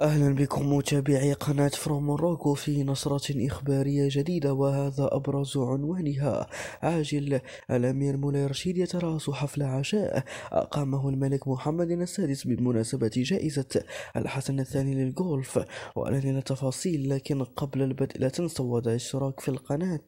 أهلا بكم متابعي قناة فروم روكو في نصرة إخبارية جديدة وهذا أبرز عنوانها عاجل الأمير مولاي رشيد يتراس حفل عشاء أقامه الملك محمد السادس بمناسبة جائزة الحسن الثاني للغولف وأعلن التفاصيل لكن قبل البدء لا تنسوا وضع الاشتراك في القناة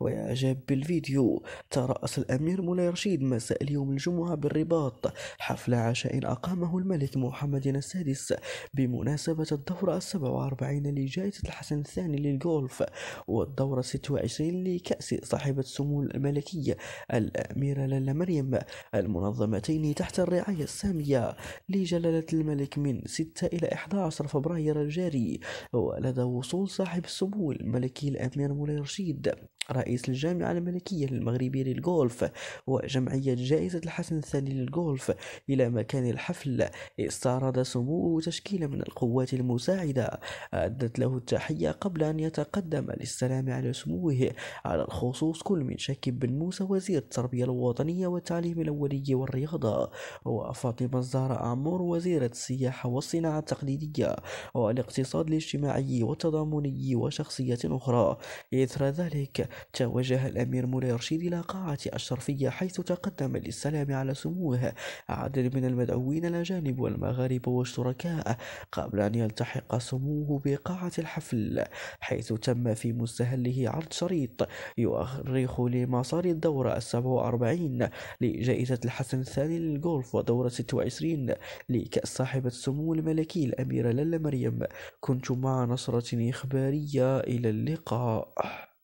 وإعجاب بالفيديو ترأس الأمير مولاي رشيد مساء اليوم الجمعة بالرباط حفل عشاء أقامه الملك محمد السادس بمناسبة حصلت الدورة السبعة وأربعين لجائزة الحسن الثاني للغولف والدورة 26 وعشرين لكأس صاحبة السمو الملكية الأميرة لالا مريم المنظمتين تحت الرعاية السامية لجلالة الملك من ستة إلى إحدى عشر فبراير الجاري ولدى وصول صاحب السمو الملكي الأمير مولاي رشيد رئيس الجامعة الملكية المغربية للغولف وجمعية جائزة الحسن الثاني للغولف إلى مكان الحفل استعرض سموه تشكيلة من القوات المساعدة أدت له التحية قبل أن يتقدم للسلام على سموه على الخصوص كل من شاكب بن موسى وزير التربية الوطنية والتعليم الأولي والرياضة وفاطمة الزهراء عمور وزيرة السياحة والصناعة التقليدية والاقتصاد الاجتماعي والتضامني وشخصية أخرى إثر ذلك توجه الأمير مولاي رشيد إلى قاعة الشرفية حيث تقدم للسلام على سموه عدد من المدعوين الأجانب والمغاربة والشركاء قبل أن يلتحق سموه بقاعة الحفل حيث تم في مستهله عرض شريط يؤرخ لمسار الدورة 47 لجائزة الحسن الثاني للغولف ودورة 26 لكأس صاحبة السمو الملكي الأميرة للا مريم كنت مع نصرة إخبارية إلى اللقاء